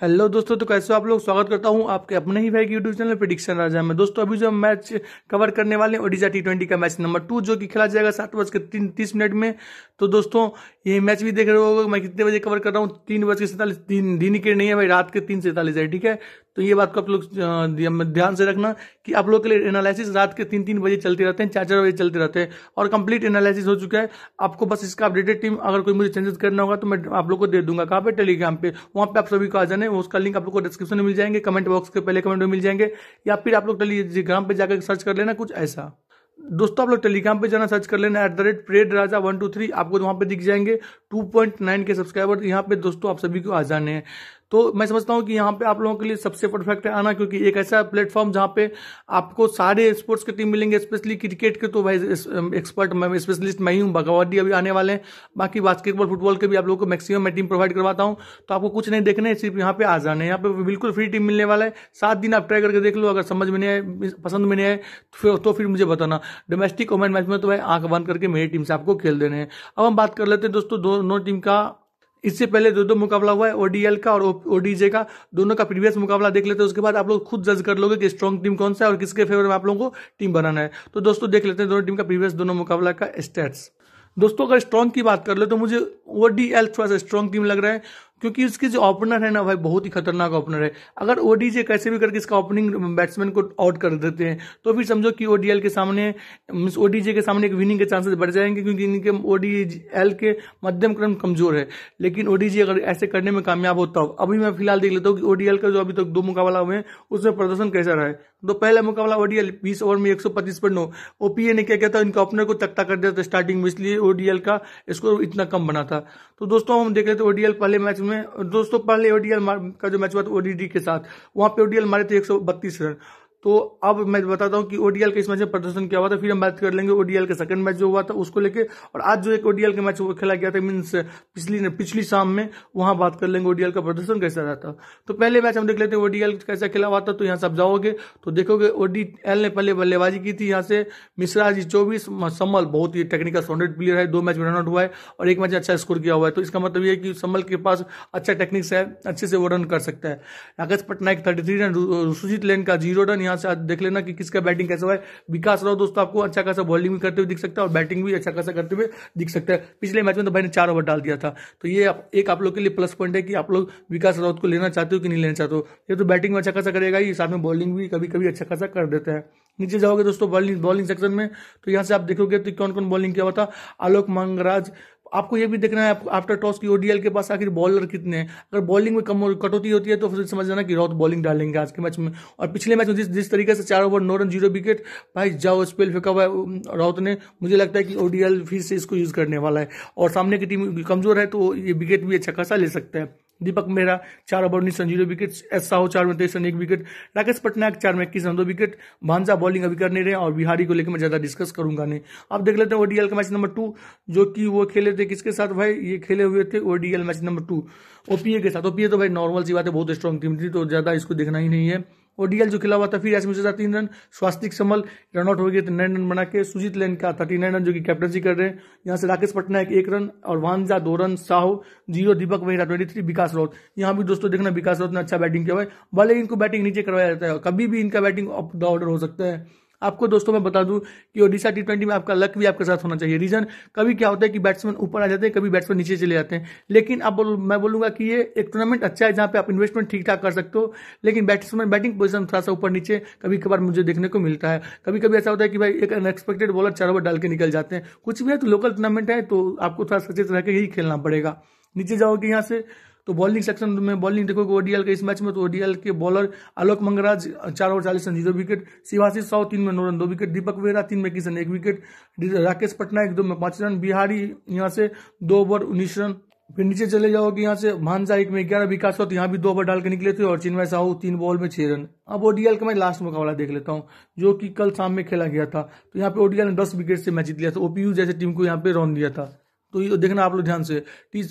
hello दोस्तों तो कैसे हो आप लोग स्वागत करता हूं आपके अपने ही भाई के यूट्यूब चैनल प्रिडिक्शन राजा में दोस्तों अभी जो हम मैच कवर करने वाले हैं ओडिशा टी ट्वेंटी का मैच नंबर टू जो कि खेला जाएगा सात बज के तीन तीस मिनट में तो दोस्तों ये मैच भी देख रहे होगा मैं कितने बजे कवर कर रहा हूँ तीन बज के सैंतालीस दिन के नहीं है भाई रात के तीन है ठीक है तो ये बात को आप लोग ध्यान से रखना कि आप लोग के लिए एनालिसिस रात के तीन तीन बजे चलते रहते हैं चार चार बजे चलते रहते हैं और कंप्लीट एनालिसिस हो चुका है आपको बस इसका अपडेटेड टीम अगर कोई मुझे चेंजेस करना होगा तो मैं आप लोग को दे दूंगा कहाँ पे टेलीग्राम पे वहाँ पे आप सभी को आ जाने उसका लिंक आप लोग को डिस्क्रिप्शन में मिल जाएंगे कमेंट बॉक्स के पहले कमेंट में मिल जाएंगे या फिर आप लोग टेलीग्राम पे जाकर सर्च कर लेना कुछ ऐसा दोस्तों आप लोग टेलीग्राम पे जाना सर्च कर लेना at the rate Raja one two three आपको तो वहां पे दिख जाएंगे टू पॉइंट नाइन के सब्सक्राइबर यहाँ पे दोस्तों आप सभी को आ जाने हैं तो मैं समझता हूँ कि यहाँ पे आप लोगों के लिए सबसे परफेक्ट है आना क्योंकि एक ऐसा प्लेटफॉर्म जहाँ पे आपको सारे स्पोर्ट्स के टीम मिलेंगे स्पेशली क्रिकेट के तो भाई एक्सपर्ट मैं स्पेशलिस्ट मैं ही हूँ बगावाडी अभी आने वाले हैं बाकी बास्केटबॉल फुटबॉल के भी आप लोगों को मैक्सिमम मैं टीम प्रोवाइड करवाता हूँ तो आपको कुछ नहीं देखना है सिर्फ यहाँ पे आ जाना है यहाँ पे बिल्कुल फ्री टीम मिलने वाला है सात दिन आप ट्राई करके देख लो अगर समझ में नहीं आए पसंद में नहीं आए तो फिर तो फिर मुझे बताना डोमेस्टिक ओमेन मैच में तो भाई आंख बंद करके मेरी टीम से आपको खेल देने हैं अब हम बात कर लेते हैं दोस्तों दोनों टीम का इससे पहले दो दो मुकाबला हुआ है ओडीएल का और ओडीजे का दोनों का प्रीवियस मुकाबला देख लेते हैं उसके बाद आप लोग खुद जज कर लोगे कि स्ट्रॉन्ग टीम कौन सा है और किसके फेवर में आप लोगों को टीम बनाना है तो दोस्तों देख लेते हैं दोनों टीम का प्रीवियस दोनों मुकाबला का स्टेट्स दोस्तों अगर स्ट्रॉन्ग की बात कर ले तो मुझे ओडीएल थोड़ा सा स्ट्रॉन्ग टीम लग रहा है क्योंकि उसके जो ओपनर है ना भाई बहुत ही खतरनाक ओपनर है अगर ओडीजे कैसे भी करके इसका ओपनिंग बैट्समैन को आउट कर देते हैं तो फिर समझो कि ओडीएल के सामने मिस ओडीजे के सामने एक विनिंग के चांसेस बढ़ जाएंगे क्योंकि इनके ओडीएल के मध्यम क्रम कमजोर है लेकिन ओडीजे अगर ऐसे करने में कामयाब होता हो अभी मैं फिलहाल देख लेता हूँ कि ओडीएल का जो अभी तक तो दो मुकाबला हुए हैं उसमें प्रदर्शन कैसा रहा है तो पहला मुकाबला ओडीएल बीस ओवर में एक सौ पच्चीस पर नौ ओपीए ने क्या किया था इनके ओपनर को तख्ता कर दिया था स्टार्टिंग में इसलिए ओडीएल का स्कोर इतना कम बना था तो दोस्तों हम देख लेते ओडीएल पहले मैच में में दोस्तों पहले ओडीएल का जो मैच हुआ था ओडीडी के साथ वहां पे ओडीएल मारे थे एक रन तो अब मैं बताता हूं कि ओडीएल के इस मैच में प्रदर्शन क्या हुआ था फिर हम बात कर लेंगे ओडीएल का सेकंड मैच जो हुआ था उसको लेके और आज जो एक ओडीएल का मैच खेला गया था मीन्स पिछली पिछली शाम में वहां बात कर लेंगे ओडीएल का प्रदर्शन कैसा रहा था तो पहले मैच हम देख लेते हैं ओडीएल कैसा खेला हुआ था तो यहाँ से आप जाओगे तो देखोगे ओडीएल ने पहले बल्लेबाजी की थी यहाँ से मिश्रा जी चौबीस सम्मल बहुत ही टेक्निकल सॉन्डेड प्लेयर है दो मैच में रनआउट हुआ है और एक मैच अच्छा स्कोर किया हुआ है तो इसका मतलब ये कि सम्मल के पास अच्छा टेक्निक्स है अच्छे से वो रन कर सकता है Rakesh Patnaik thirty three run Sujit लेन का जीरो रन यहाँ यहां से देख लेना कि किसका बैटिंग कैसा हुआ है विकास राव दोस्तों आपको अच्छा खासा बॉलिंग भी करते हुए दिख सकता है और बैटिंग भी अच्छा खासा करते हुए दिख सकता है पिछले मैच में तो भाई ने चार ओवर डाल दिया था तो ये एक आप लोग के लिए प्लस पॉइंट है कि आप लोग विकास राउत को लेना चाहते हो कि नहीं लेना चाहते हो ये तो बैटिंग में अच्छा खासा करेगा ही साथ में बॉलिंग भी कभी कभी अच्छा खासा कर देता है नीचे जाओगे दोस्तों बॉलिंग बॉलिंग सेक्शन में तो यहाँ से आप देखोगे तो कौन कौन बॉलिंग किया हुआ था आलोक मंगराज आपको ये भी देखना है आफ्टर टॉस की ओडीएल के पास आखिर बॉलर कितने हैं अगर बॉलिंग में कम कटौती होती है तो फिर समझ जाना कि रॉत बॉलिंग डालेंगे आज के मैच में और पिछले मैच में जिस जिस तरीके से चार ओवर नौ रन जीरो विकेट भाई जाओ स्पेल फेंका हुआ है ने मुझे लगता है कि ओडीएल फिर से इसको यूज़ करने वाला है और सामने की टीम कमज़ोर है तो ये विकेट भी अच्छा खासा ले सकता है दीपक मेहरा चार ओवर उन्नीस run zero wicket S Sahu चार में तेईस रन एक विकेट राकेश पटनायक चार में इक्कीस रन दो विकेट भांजा बॉलिंग अभी कर नहीं रहे और बिहारी को लेकर मैं ज्यादा डिस्कस करूंगा नहीं अब देख लेते हैं ओडीएल का मैच नंबर टू जो कि वो खेले थे किसके साथ भाई ये खेले हुए थे ODL match number two OPA के साथ ओपीए तो भाई नॉर्मल सी बात है बहुत स्ट्रॉन्ग टीम थी तो ज्यादा इसको देखना ही नहीं है ओडीएल जो खिला हुआ था फिर ऐसे तीन रन स्वास्तिक समल रनआउट हो गए थे तो नाइन रन बना के सुजीत लेन का थर्टी नाइन रन जो कि कैप्टनसी कर रहे हैं यहाँ से राकेश पटनायक एक रन और वानजा दो रन साहू जीरो दीपक वहीरा ट्वेंटी थ्री विकास राउत यहाँ भी दोस्तों देखना विकास राउत ने अच्छा बैटिंग किया हुआ है भले इनको बैटिंग नीचे करवाया जाता है कभी भी इनका बैटिंग अप द ऑर्डर हो सकता है आपको दोस्तों मैं बता दूं कि ओडिशा टी ट्वेंटी में आपका लक भी आपके साथ होना चाहिए रीजन कभी क्या होता है कि बैट्समैन ऊपर आ जाते हैं कभी बैट्समैन नीचे चले जाते हैं लेकिन अब बोल, मैं बोलूंगा कि ये एक टूर्नामेंट अच्छा है जहां पे आप इन्वेस्टमेंट ठीक ठाक कर सकते हो लेकिन बैट्समैन बैटिंग पोजिशन थोड़ा सा ऊपर नीचे कभी कभार मुझे देखने को मिलता है कभी कभी ऐसा होता है कि भाई एक अनएक्सपेक्टेड बॉलर चार ओवर डाल के निकल जाते हैं कुछ भी है तो लोकल टूर्नामेंट है तो आपको थोड़ा सचेत रहकर के यही खेलना पड़ेगा नीचे जाओगे यहाँ से तो बॉलिंग सेक्शन में बॉलिंग देखोगे ओडीएल के इस मैच में तो ओडीएल के बॉलर आलोक मंगराज चार ओवर चालीस रन जीरो विकेट शिवाशी सौ तीन में नौ रन दो विकेट दीपक वेरा तीन में किशन एक विकेट राकेश पटनायक दो में पांच रन बिहारी यहाँ से दो ओवर उन्नीस रन फिर नीचे चले जाओगे यहाँ से भानसा एक में ग्यारह विकास हो तो यहाँ भी दो ओवर डाल के निकले थे और चिन्मय साहू तीन बॉल में छह रन अब ओडीएल का मैं लास्ट मुकाबला देख लेता हूँ जो कि कल शाम में खेला गया था तो यहाँ पे ओडीएल ने दस विकेट से मैच जीत लिया था ओपीयू जैसे टीम को यहाँ पे रन दिया था तो ये तो देखना आप लोग ध्यान से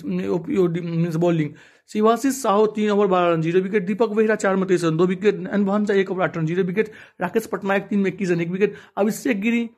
मीन्स बॉलिंग शिवाशीष साहु तीन ओवर बारह run zero wicket Deepak Behera चार में तेईस रन दो विकेट एन भान एक ओवर आठ run zero wicket Rakesh Patnaik तीन में इक्कीस रन एक विकेट अभिषेक गिरी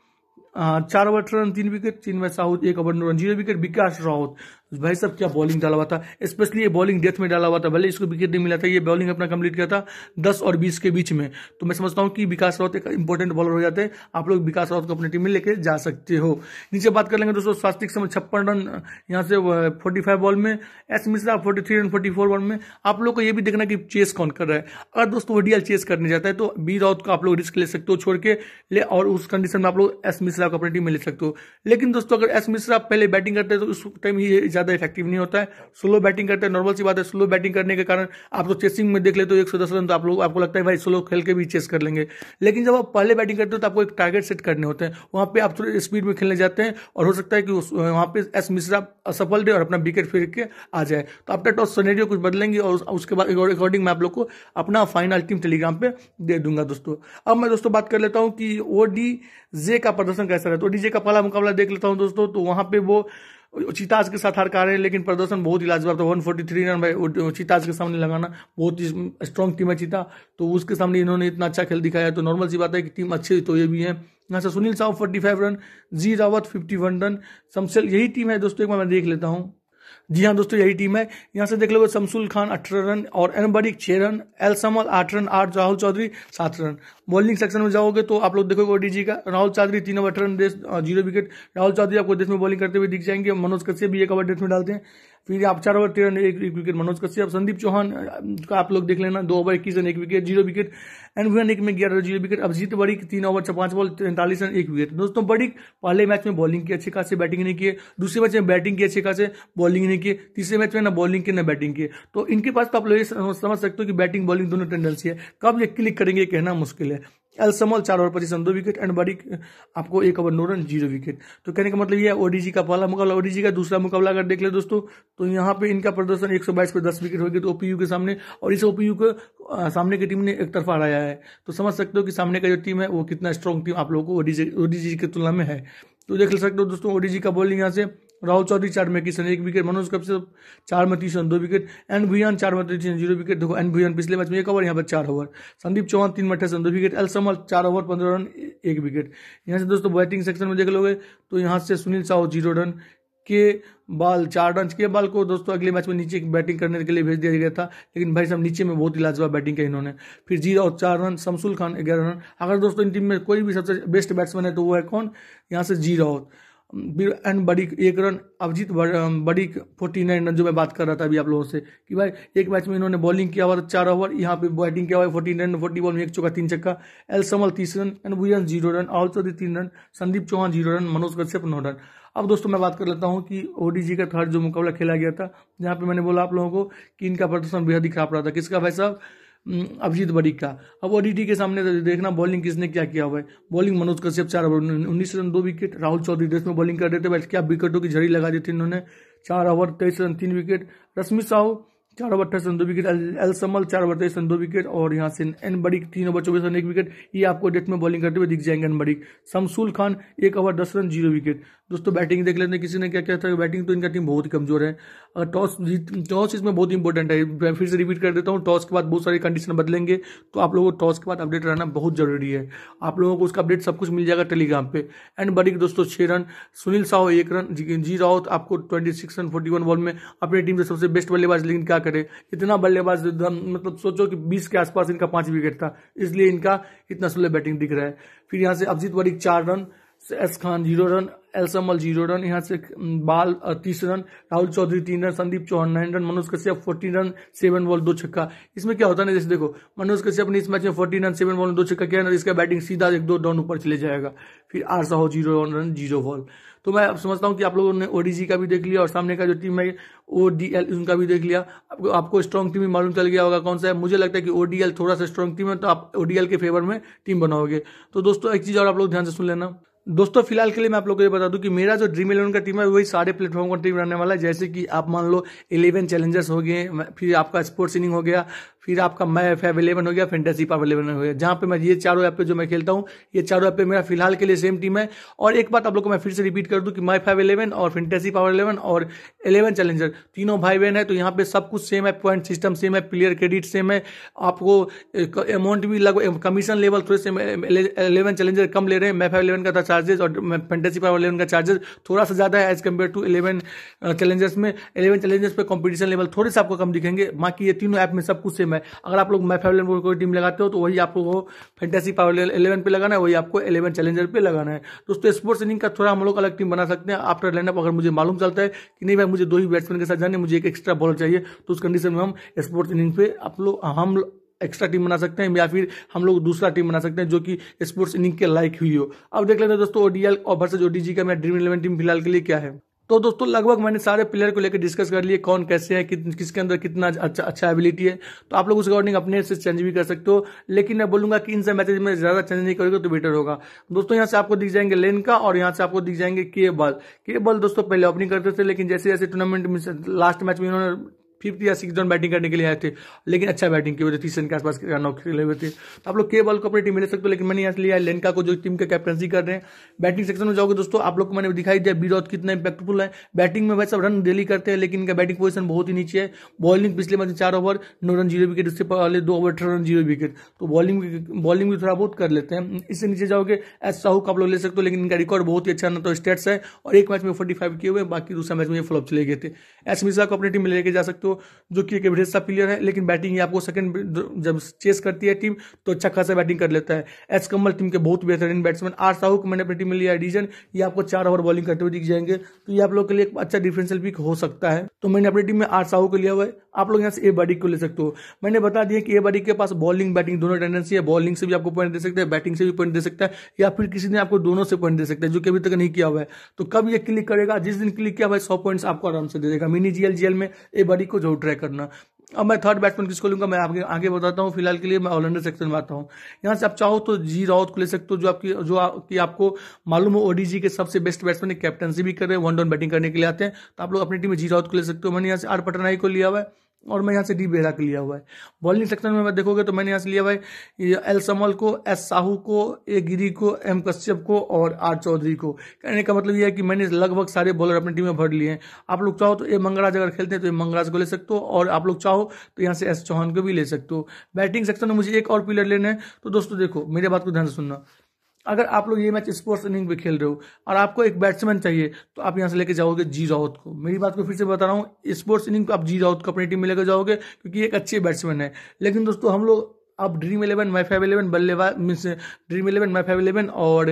चार ओवर अठारह रन तीन विकेट तीन में साउथ एक ओवर नौ run zero wicket Vikas Raut तो भाई साहब क्या बॉलिंग डाला हुआ था स्पेशली ये बॉलिंग डेथ में डाला हुआ था भले इसको विकेट नहीं मिला था ये बॉलिंग अपना कंप्लीट किया था दस और बीस के बीच में तो मैं समझता हूँ कि विकास रावत एक इंपॉर्टेंट बॉलर हो जाते हैं आप लोग विकास रावत को अपनी टीम में लेके जा सकते हो नीचे बात कर लेंगे दोस्तों स्वास्थ्य समय छप्पन रन यहाँ से फोर्टी बॉल में S Mishra forty run forty ball में आप लोग को ये भी देखना कि चेस कौन कर रहा है अगर दोस्तों वो चेस करने जाता है तो बी राउत को आप लोग रिस्क ले सकते हो छोड़ के ले और उस कंडीशन में आप लोग एस मिश्रा को अपनी टीम में ले सकते हो लेकिन दोस्तों अगर एस मिश्रा पहले बैटिंग करते हैं तो उस टाइम ही ज़्यादा इफेक्टिव नहीं होता है स्लो बैटिंग करते हैं नॉर्मल सी बात है स्लो बैटिंग करने के कारण आप तो चेसिंग में देख लेते हो एक सौ दस रन तो आप लोग आपको लगता है भाई स्लो खेल के भी चेस कर लेंगे लेकिन जब आप पहले बैटिंग करते हो तो आपको एक टारगेट सेट करने होते हैं वहां पर आप थोड़ी स्पीड में खेलने जाते हैं और हो सकता है कि वहां पर एस मिश्रा असफल रहे और अपना विकेट फिर के आ जाए तो आपका टॉस सनेरियो कुछ बदलेंगे और उसके बाद अकॉर्डिंग में आप लोग को अपना फाइनल टीम टेलीग्राम पे दे दूंगा दोस्तों अब मैं दोस्तों बात कर लेता हूँ कि ओ डी जे का प्रदर्शन कैसा रहता है ओ डी जे का पहला मुकाबला देख लेता हूँ दोस्तों तो वहां पे वो चीताज के साथ हार का रहे हैं लेकिन प्रदर्शन बहुत ही लाजवाब था वन फोर्टी थ्री रन भाई चीताज के सामने लगाना बहुत ही स्ट्रॉन्ग टीम है चीता तो उसके सामने इन्होंने इतना अच्छा खेल दिखाया तो नॉर्मल सी बात है कि टीम अच्छी तो ये भी है यहाँ से Sunil Sahu forty five run G Rawat fifty one run समसेल यही टीम है दोस्तों एक बार मैं देख लेता हूँ जी हाँ दोस्तों यही टीम है यहाँ से देख लो शमसुल खान अठारह रन और एन बरिक छः रन एल समल आठ रन आठ राहुल चौधरी सात रन बॉलिंग सेक्शन में जाओगे तो आप लोग देखोगे ओडीजी का राहुल चौधरी तीन ओवर अठारह run zero wicket Rahul Chaudhary आपको देश में बॉलिंग करते हुए दिख जाएंगे मनोज कश्यप भी एक ओवर डेथ में डालते हैं फिर आप चार ओवर तेरह एक, एक विकेट मनोज कश्यप संदीप चौहान का आप लोग देख लेना दो ओवर इक्कीस रन एक wicket zero wicket and one एक में ग्यारह रन जीरो विकेट अभिजीत बड़ी तीन ओवर पांच बॉल तैंतालीस रन एक विकेट दोस्तों बड़ी पहले मैच में बॉलिंग की अच्छे खासे बैटिंग नहीं किए दूसरे मैच में बैटिंग की अच्छे खासे बॉलिंग नहीं किए तीसरे मैच में ना बॉलिंग की ना बैटिंग किए तो इनके पास तो आप लोग ये समझ सकते हो कि बैटिंग बॉलिंग दोनों टेंडेंसी है कब ये क्लिक करेंगे कहना मुश्किल है अलसमल चार ओवर पच्चीस रन दो विकेट एंड बड़ी आपको एक ओवर नौ रन जीरो विकेट तो कहने का मतलब यह है ओडीजी का पहला मुकाबला ओडीजी का दूसरा मुकाबला अगर देख ले दोस्तों तो यहाँ पे इनका प्रदर्शन एक सौ बाईस पे दस विकेट हो गया तो ओपीयू के सामने और इस ओपीयू को सामने की टीम ने एक तरफा हराया है तो समझ सकते हो कि सामने का जो टीम है वो कितना स्ट्रॉन्ग टीम आप लोगों को ओडीजी ओडीजी की तुलना में है तो देख सकते हो दोस्तों ओडीजी का बॉलिंग यहाँ से राहुल चौधरी चार में इक्कीस एक विकेट मनोज से चार में तीस रन दो विकेट एन भुयान चार में तीस रन जीरो विकेट देखो एन भुयान पिछले मैच में एक ओवर यहाँ पर चार ओवर संदीप चौहान तीन में सन रन दो विकेट एल समल चार ओवर पंद्रह रन एक विकेट यहाँ से दोस्तों बैटिंग सेक्शन में देख लोगे तो यहाँ से सुनील साहू जीरो रन के बाल चार रन के बाल को दोस्तों अगले मैच में नीचे बैटिंग करने के लिए भेज दिया गया था लेकिन भाई साहब नीचे में बहुत ही लाजवाब बैटिंग किया इन्होंने फिर जीरो और चार रन शमसुल खान ग्यारह रन अगर दोस्तों इन टीम में कोई भी सबसे बेस्ट बैट्समैन है तो वो है कौन यहाँ से जीरो एंड बड़ी एक रन अभिजीत बड़ी फोर्टी नाइन रन जो मैं बात कर रहा था अभी आप लोगों से कि भाई एक मैच में इन्होंने बॉलिंग किया हुआ चार ओवर यहाँ पे बैटिंग किया हुआ फोर्टी रन फोर्टी बॉल में एक चौका तीन चक्का एल समल तीस रन एंड विलियन जीरो रन आहुल चौधरी तीन run Sandeep Chauhan zero run Manoj Kashyap नौ रन अब दोस्तों मैं बात कर लेता हूँ कि ओडीजी का थर्ड जो मुकाबला खेला गया था जहाँ पे मैंने बोला आप लोगों को कि इनका प्रदर्शन बेहद ही खराब रहा था किसका भाई साहब हम्म, अभिजीत बड़ी का अब वो के सामने तो देखना बॉलिंग किसने क्या किया हुआ है बॉलिंग मनोज कश्यप चार ओवर उन्नीस रन दो विकेट राहुल चौधरी देश में बॉलिंग कर रहे थे क्या विकेटों की झड़ी लगा दी थी इन्होंने चार ओवर तेईस रन तीन विकेट रश्मि साहू चार ओवर अट्ठाईस रन दो विकेट एल समल चार ओवर तेईस रन दो विकेट और यहाँ से एन बड़ी तीन ओवर चौबीस रन एक विकेट ये आपको डेट में बॉलिंग करते हुए दिख जाएंगे एन बड़ी शमसूल खान एक ओवर दस रन जीरो विकेट दोस्तों बैटिंग देख लेते हैं किसी ने क्या क्या था बैटिंग तो इनका टीम बहुत ही कमजोर है टॉस जीत टॉस इसमें बहुत इंपॉर्टेंट है मैं फिर से रिपीट कर देता हूँ टॉस के बाद बहुत सारी कंडीशन बदलेंगे तो आप लोगों को टॉस के बाद अपडेट रहना बहुत जरूरी है आप लोगों को उसका अपडेट सब कुछ मिल जाएगा टेलीग्राम पे एंड बड़ी दोस्तों छह रन सुनील साहू एक रन जी, जी राउत आपको twenty six run forty one ball में अपनी टीम से सबसे बेस्ट बल्लेबाज लेकिन क्या करे इतना बल्लेबाज मतलब सोचो कि बीस के आसपास इनका पांच विकेट था इसलिए इनका इतना स्लो बैटिंग दिख रहा है फिर यहाँ से अभिजीत वरिक चार run S Khan zero run एलसमल जीरो रन यहाँ से बाल तीस रन राहुल चौधरी तीन run Sandeep Chauhan nine run Manoj Kashyap fourteen run seven ball दो छक्का इसमें क्या होता है जैसे देखो मनोज कश्यप ने इस मैच में फोर्टीन रन सेवन बॉल दो छक्का किया ना तो इसका बैटिंग सीधा एक दो डाउन ऊपर चले जाएगा फिर R Sahoo zero run zero ball तो मैं अब समझता हूँ कि आप लोगों ने ओडीजी का भी देख लिया और सामने का जो टीम है ओ डी एल उनका भी देख लिया आपको आपको स्ट्रॉन्ग टीम भी मालूम चल गया होगा कौन सा है मुझे लगता है कि ओडीएल थोड़ा सा स्ट्रॉन्ग टीम है तो आप ओडीएल के फेवर में टीम बनाओगे तो दोस्तों एक चीज़ और आप लोग ध्यान से सुन लेना दोस्तों फिलहाल के लिए मैं आप लोगों को ये बता दूं कि मेरा जो ड्रीम इलेवन का टीम है वही सारे प्लेटफॉर्म का टीम रहने वाला है जैसे कि आप मान लो इलेवन चैलेंजर्स हो गए फिर आपका स्पोर्ट्स इनिंग हो गया फिर आपका माई एफ इलेवन हो गया फेंटेसी पाप इलेवन हो गया जहां पे मैं ये चारों ऐप पे जो मैं खेलता हूँ ये चारों ऐप पे मेरा फिलहाल के लिए सेम टीम है और एक बात आप लोग को मैं फिर से रिपीट कर दूँ कि माई फाइव इलेवन और फेंटेसी पावर इलेवन और इलेवन चैलेंजर तीनों भाई बहन है तो यहाँ पे सब कुछ सेम है पॉइंट सिस्टम सेम है प्लेयर क्रेडिट सेम है आपको अमाउंट भी लगभग कमीशन लेवल थोड़े से इलेवन चैलेंजर कम ले रहे हैं माई फाइव इलेवन का था चार्जेस और फेंटेसी पावर इलेवन का चार्जेस थोड़ा सा ज़्यादा है as compare to eleven challengers में इलेवन चैलेंजर्स पर कॉम्पिटिशन लेवल थोड़े से आपको कम दिखेंगे बाकी ये तीनों ऐप में सब कुछ सेम है में अगर आप लोग माई फैवलेन कोई टीम लगाते हो तो वही आपको फेंटेसी पावर इलेवन पे लगाना है वही आपको इलेवन चैलेंजर पे लगाना है दोस्तों स्पोर्ट्स इनिंग का थोड़ा हम लोग अलग टीम बना सकते हैं आफ्टर लाइनअप अगर मुझे मालूम चलता है कि नहीं भाई मुझे दो ही बैट्समैन के साथ जाने मुझे एक एक्स्ट्रा बॉलर चाहिए तो उस कंडीशन में हम स्पोर्ट्स इनिंग पे आप लोग हम एक्स्ट्रा टीम बना सकते हैं या फिर हम लोग दूसरा टीम बना सकते हैं जो कि स्पोर्ट्स इनिंग के लाइक हुई हो अब देख लेते हैं दोस्तों ओडीएल और वर्सेज ओडीजी का मेरा ड्रीम इलेवन टीम फिलहाल के लिए क्या है तो दोस्तों लगभग मैंने सारे प्लेयर को लेकर डिस्कस कर लिए कौन कैसे है कि, किसके अंदर कितना अच्छा अच्छा एबिलिटी है तो आप लोग उस अकॉर्डिंग अपने से चेंज भी कर सकते हो लेकिन मैं बोलूंगा कि इन सब मैचेज में ज्यादा चेंज नहीं करोगे तो बेटर होगा दोस्तों यहाँ से आपको दिख जाएंगे लेन का और यहाँ से आपको दिख जाएंगे के बॉल के बॉल दोस्तों पहले ओपनिंग करते थे लेकिन जैसे जैसे टूर्नामेंट लास्ट मैच में इन्होंने फिफ्थ या सिक्स रन बैटिंग करने के लिए आए थे लेकिन अच्छा बैटिंग किए हुए थे तीस रन के आसपास रन आउट खेले हुए थे तो आप लोग के बॉल को अपनी टीम में ले सकते हो लेकिन मैंने यहाँ लिया लेनका को जो टीम के कैप्टनसी कर रहे हैं बैटिंग सेक्शन में जाओगे दोस्तों आप लोग को मैंने दिखाई दिया रॉथ कितना इंपैक्टफुल है बैटिंग में वैसे सब रन डेली करते हैं लेकिन इनका बैटिंग पोजिशन बहुत ही नीचे है बॉलिंग पिछले मैच में चार ओवर नौ रन जीरो विकेट उससे पहले दो ओवर अठारह रन जीरो विकेट तो बॉलिंग बॉलिंग भी थोड़ा बहुत कर लेते हैं इससे नीचे जाओगे एस साहू को आप लोग ले सकते हो लेकिन इनका रिकॉर्ड बहुत ही अच्छा ना तो स्टेट्स है और एक मैच में फोर्टी फाइव किए हुए बाकी दूसरा मैच में फ्लॉप चले गए थे एस मिश्रा को अपनी टीम में लेके जा सकते हो जो कि एक एवरेज सा प्लेयर है लेकिन बैटिंग ये आपको सेकंड जब चेस करती है टीम तो अच्छा खासा बैटिंग कर लेता है एस कमल टीम के बहुत बेहतरीन बैट्समैन आर साहू को मैंने अपनी टीम में लिया डिजन ये आपको चार ओवर बॉलिंग करते हुए दिख जाएंगे तो ये आप लोग के लिए एक अच्छा डिफेंशियल पिक हो सकता है तो मैंने अपनी टीम में आर साहू को लिया हुआ है आप लोग यहाँ से ए बाडिक को ले सकते हो मैंने बता दिया कि ए बाडिक के पास बॉलिंग बैटिंग दोनों टेंडेंसी है बॉलिंग से भी आपको पॉइंट दे सकते हैं बैटिंग से भी पॉइंट दे सकता है या फिर किसी ने आपको दोनों से पॉइंट दे सकता है जो कि अभी तक नहीं किया हुआ है तो कब ये क्लिक करेगा जिस दिन क्लिक किया हुआ है सौ पॉइंट्स आपको आराम से दे देगा मिनी जीएल जीएल में ए बाडिक को को जरूर ट्राई करना अब मैं थर्ड बैट्समैन किसको लूंगा मैं आगे आगे बताता हूँ फिलहाल के लिए मैं ऑलराउंडर सेक्शन में आता हूँ यहाँ से आप चाहो तो जी राउत को ले सकते हो जो आपकी जो कि आपको मालूम हो ओडीजी के सबसे बेस्ट बैट्समैन कैप्टनसी भी कर रहे हैं वन डाउन बैटिंग करने के लिए आते हैं तो आप लोग अपनी टीम में जी राउत को ले सकते हो मैंने यहाँ से आर पटनाई को लिया हुआ है और मैं यहाँ से डी बेहरा के लिया हुआ है बॉलिंग सेक्शन में मैं देखोगे तो मैंने यहाँ से लिया हुआ है एल समल को एस साहू को ए गिरी को एम कश्यप को और आर चौधरी को कहने का मतलब यह है कि मैंने लगभग सारे बॉलर अपनी टीम में भर लिए हैं आप लोग चाहो तो ए मंगराज अगर खेलते हैं तो ए मंगराज को ले सकते हो और आप लोग चाहो तो यहाँ से एस चौहान को भी ले सकते हो बैटिंग सेक्शन में मुझे एक और प्लेयर लेना है तो दोस्तों देखो मेरे बात को ध्यान से सुनना अगर आप लोग ये मैच स्पोर्ट्स इनिंग में खेल रहे हो और आपको एक बैट्समैन चाहिए तो आप यहाँ से लेके जाओगे जी राउत को मेरी बात को फिर से बता रहा हूँ स्पोर्ट्स इनिंग आप जी राउत को अपनी टीम में लेकर जाओगे क्योंकि एक अच्छे बैट्समैन है लेकिन दोस्तों हम लोग अब dream eleven my five eleven बल्लेबाज means dream eleven my five eleven और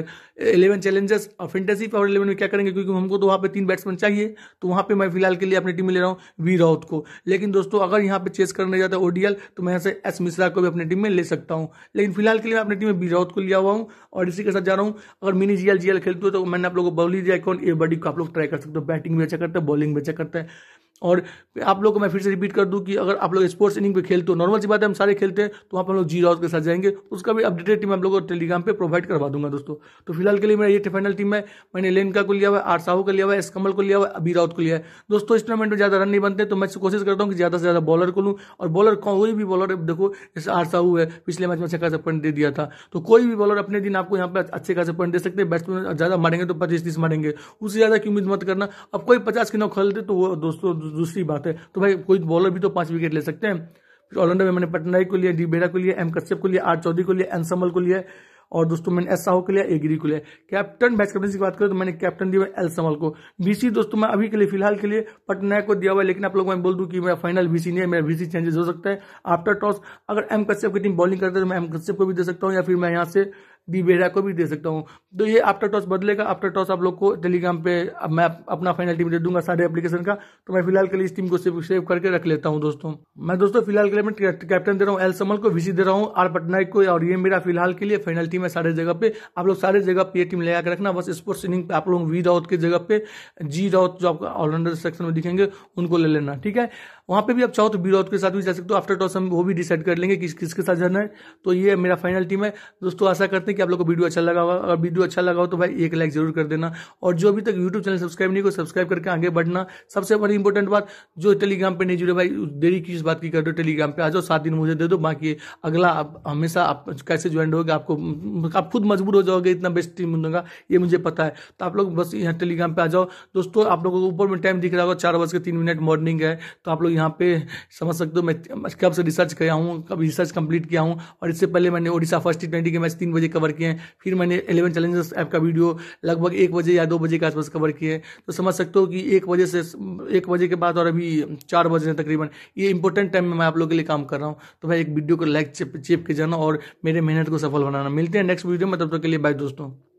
इलेवन चैलेंजर्स और फेंटेसी पावर इलेवन में क्या करेंगे क्योंकि हमको तो वहाँ पे तीन बैट्समैन चाहिए तो वहाँ पे मैं फिलहाल के लिए अपनी टीम में ले रहा हूँ वी राउत को लेकिन दोस्तों अगर यहाँ पे चेस करने जाता है ओडीएल तो मैं यहाँ से एस मिश्रा को भी अपनी टीम में ले सकता हूँ लेकिन फिलहाल के लिए मैं अपनी टीम में वी राउत को लिया हुआ हूँ और इसी के साथ जा रहा हूँ अगर मिनी जी एल खेलते हो तो मैंने आप लोगों को बॉली दिया कौन ए बडी को आप लोग ट्राई कर सकते हो बैटिंग भी अच्छा करता है बॉलिंग भी अच्छा करता है और आप लोग को मैं फिर से रिपीट कर दूं कि अगर आप लोग स्पोर्ट्स इनिंग पे खेलते हो नॉर्मल सी बात है हम सारे खेलते हैं तो वहाँ पर हम लोग जी के साथ जाएंगे उसका भी अपडेटेड टीम आप लोगों को टेलीग्राम पे प्रोवाइड करवा दूंगा दोस्तों तो फिलहाल के लिए मेरा ये फाइनल टीम है मैंने लेनका को लिया हुआ है आर साहू को लिया हुआ है एसकमल को लिया हुआ है अभी राउत को लिया है दोस्तों इस टूर्नामेंट में ज़्यादा रन नहीं बनते तो मैं कोशिश करता हूँ कि ज़्यादा से ज़्यादा बॉलर को लूँ और बॉलर कोई भी बॉलर देखो जैसे आर साहू है पिछले मैच में अच्छा खासा पॉइंट दे दिया था तो कोई भी बॉलर अपने दिन आपको यहाँ पर अच्छे खासे पॉइंट दे सकते हैं बैट्समैन ज़्यादा मारेंगे तो पच्चीस तीस मारेंगे उससे ज़्यादा की उम्मीद मत करना अब कोई पचास किनो खेलते तो वो दोस्तों दूसरी बात है तो भाई कोई बॉलर भी तो पांच विकेट ले सकते हैं फिर ऑलराउंडर में मैंने पटनायक को लिया डी बेड़ा को लिया एम कश्यप को लिया आर चौधरी को लिया एन समल को लिया और दोस्तों मैंने एस साहू को लिया एगिरी को लिया कैप्टन वाइस कैप्टन की बात करें तो मैंने कैप्टन दिया एल समल को बीसी दोस्तों मैं अभी के लिए फिलहाल के लिए पटनायक को दिया हुआ है लेकिन आप लोग मैं बोल दूं कि मेरा फाइनल बीसी नहीं है मेरा बीसी चेंजेस हो सकता है आफ्टर टॉस अगर एम कश्यप की टीम बॉलिंग करते तो मैं एम कश्यप को भी दे सकता हूँ या फिर मैं यहाँ से बीबेरा को भी दे सकता हूँ तो ये आफ्टर टॉस बदलेगा आफ्टर टॉस आप लोग को टेलीग्राम पे अब मैं अपना फाइनल टीम दे दूंगा सारे एप्लीकेशन का तो मैं फिलहाल के लिए इस टीम को सेव सेव करके रख लेता हूँ दोस्तों मैं दोस्तों फिलहाल के लिए मैं कैप्टन दे रहा हूँ एल समल को विसी दे रहा हूँ आर पटनायक को और ये मेरा फिलहाल के लिए फाइनल टीम है सारे जगह पे आप लोग सारे जगह पे ये टीम लगा के रखना बस स्पोर्ट्स इनिंग पे आप लोग वी राउत की जगह पे जी राउत जो आपका ऑलराउंडर सेक्शन में दिखेंगे उनको ले लेना ठीक है वहां पे भी आप चाहो तो बी राउत के साथ भी जा सकते हो आफ्टर टॉस हम वो भी डिसाइड कर लेंगे किस किसके साथ जाना है तो ये मेरा फाइनल टीम है दोस्तों आशा करते हैं कि आप लोग को वीडियो अच्छा लगा होगा अगर वीडियो अच्छा लगा हो तो भाई एक लाइक जरूर कर देना और जो अभी तक यूट्यूब चैनल सब्सक्राइब नहीं को सब्सक्राइब करके आगे बढ़ना सबसे बड़ी इंपॉर्टेंट बात जो टेलीग्राम पर नहीं जुड़े भाई देरी किस बात की कर दो टेलीग्राम पर आ जाओ सात दिन मुझे दे दो बाकी अगला आप हमेशा आप कैसे ज्वाइन होगा आपको आप खुद मजबूर हो जाओगे इतना बेस्ट टीम दूंगा ये मुझे पता है तो आप लोग बस यहाँ टेलीग्राम पर आ जाओ दोस्तों आप लोगों को ऊपर में टाइम दिख रहा होगा चार बज के तीन मिनट मॉर्निंग है तो आप लोग यहाँ पे समझ सकते हो मैं कब से रिसर्च किया हूँ कब रिसर्च कंप्लीट किया हूँ और इससे पहले मैंने ओडिशा फर्स्ट टी ट्वेंटी के मैच तीन बजे कवर किए हैं फिर मैंने एलेवन चैलेंजर्स ऐप का वीडियो लगभग एक बजे या दो बजे के आसपास कवर किए तो समझ सकते हो कि एक बजे से एक बजे के बाद और अभी चार बजे तकरीबन ये इंपॉर्टेंट टाइम में मैं आप लोगों के लिए काम कर रहा हूँ तो मैं एक वीडियो को लाइक चेप के जाना और मेरे मेहनत को सफल बनाना मिलते हैं नेक्स्ट वीडियो में तब तक के लिए बाय दोस्तों